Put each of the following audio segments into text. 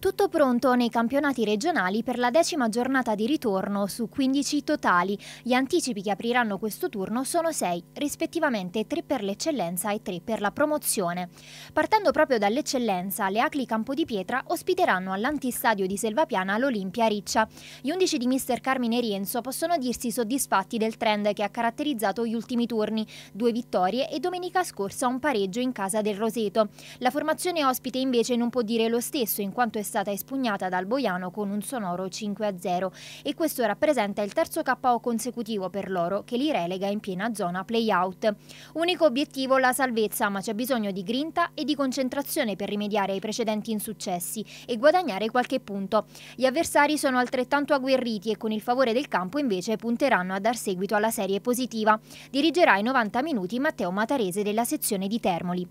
Tutto pronto nei campionati regionali per la decima giornata di ritorno su 15 totali. Gli anticipi che apriranno questo turno sono 6, rispettivamente 3 per l'eccellenza e 3 per la promozione. Partendo proprio dall'eccellenza, le Acli Campo di Pietra ospiteranno all'antistadio di Selvapiana l'Olimpia Riccia. Gli 11 di mister Carmine Rienzo possono dirsi soddisfatti del trend che ha caratterizzato gli ultimi turni, due vittorie e domenica scorsa un pareggio in casa del Roseto. La formazione ospite invece non può dire lo stesso in quanto è stata espugnata dal Boiano con un sonoro 5-0 e questo rappresenta il terzo KO consecutivo per loro che li relega in piena zona play-out. Unico obiettivo la salvezza, ma c'è bisogno di grinta e di concentrazione per rimediare ai precedenti insuccessi e guadagnare qualche punto. Gli avversari sono altrettanto agguerriti e con il favore del campo invece punteranno a dar seguito alla serie positiva. Dirigerà i 90 minuti Matteo Matarese della sezione di Termoli.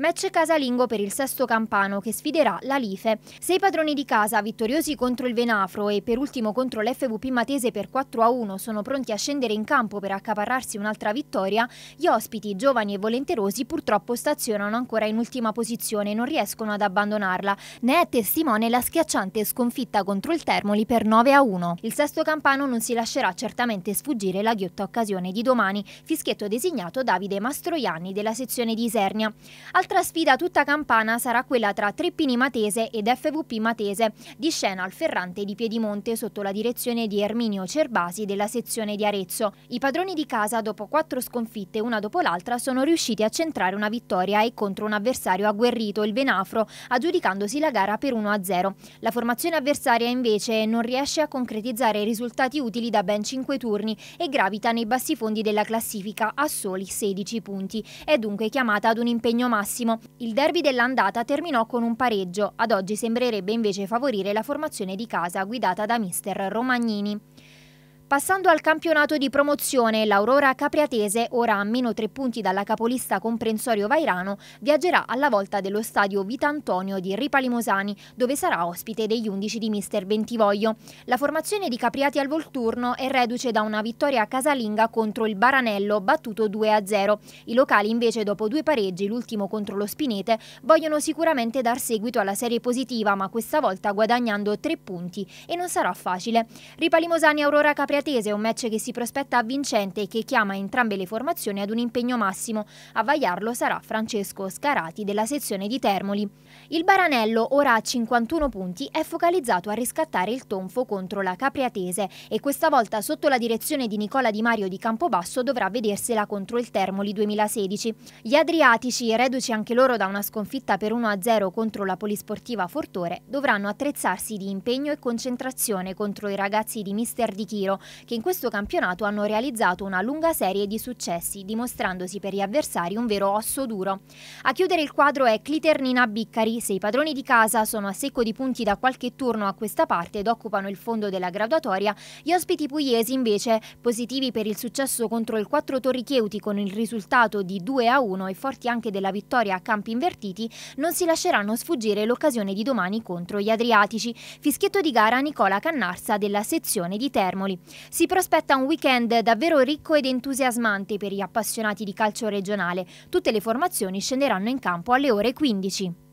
Match casalingo per il sesto campano che sfiderà la Life. Sei padroni di casa vittoriosi contro il Venafro e per ultimo contro l'FVP Matese per 4-1 a sono pronti a scendere in campo per accaparrarsi un'altra vittoria, gli ospiti, giovani e volenterosi, purtroppo stazionano ancora in ultima posizione e non riescono ad abbandonarla. Ne è testimone la schiacciante sconfitta contro il Termoli per 9-1. a Il sesto campano non si lascerà certamente sfuggire la ghiotta occasione di domani, fischietto designato Davide Mastroianni della sezione di Isernia. Al Un'altra sfida tutta campana sarà quella tra Treppini Matese ed FVP Matese, di scena al Ferrante di Piedimonte sotto la direzione di Erminio Cerbasi della sezione di Arezzo. I padroni di casa, dopo quattro sconfitte una dopo l'altra, sono riusciti a centrare una vittoria e contro un avversario agguerrito, il Venafro, aggiudicandosi la gara per 1-0. La formazione avversaria invece non riesce a concretizzare risultati utili da ben 5 turni e gravita nei bassi fondi della classifica a soli 16 punti. È dunque chiamata ad un impegno massimo massimo. Il derby dell'andata terminò con un pareggio, ad oggi sembrerebbe invece favorire la formazione di casa guidata da mister Romagnini. Passando al campionato di promozione, l'Aurora Capriatese, ora a meno tre punti dalla capolista comprensorio Vairano, viaggerà alla volta dello stadio Vita Antonio di Ripalimosani, dove sarà ospite degli undici di mister Bentivoglio. La formazione di Capriati al Volturno è reduce da una vittoria casalinga contro il Baranello, battuto 2-0. I locali invece, dopo due pareggi, l'ultimo contro lo Spinete, vogliono sicuramente dar seguito alla serie positiva, ma questa volta guadagnando tre punti, e non sarà facile. Ripalimosani Aurora Capriatese Createse un match che si prospetta vincente e che chiama entrambe le formazioni ad un impegno massimo. A vagliarlo sarà Francesco Scarati della sezione di Termoli. Il Baranello, ora a 51 punti, è focalizzato a riscattare il tonfo contro la Capriatese e questa volta sotto la direzione di Nicola Di Mario di Campobasso dovrà vedersela contro il Termoli 2016. Gli Adriatici, reduci anche loro da una sconfitta per 1-0 contro la Polisportiva Fortore, dovranno attrezzarsi di impegno e concentrazione contro i ragazzi di Mister Di Chiro, che in questo campionato hanno realizzato una lunga serie di successi, dimostrandosi per gli avversari un vero osso duro. A chiudere il quadro è Cliternina Biccari. Se i padroni di casa sono a secco di punti da qualche turno a questa parte ed occupano il fondo della graduatoria, gli ospiti pugliesi invece, positivi per il successo contro il 4 Torricheuti con il risultato di 2 a 1 e forti anche della vittoria a campi invertiti, non si lasceranno sfuggire l'occasione di domani contro gli Adriatici. Fischietto di gara Nicola Cannarsa della sezione di Termoli. Si prospetta un weekend davvero ricco ed entusiasmante per gli appassionati di calcio regionale. Tutte le formazioni scenderanno in campo alle ore 15.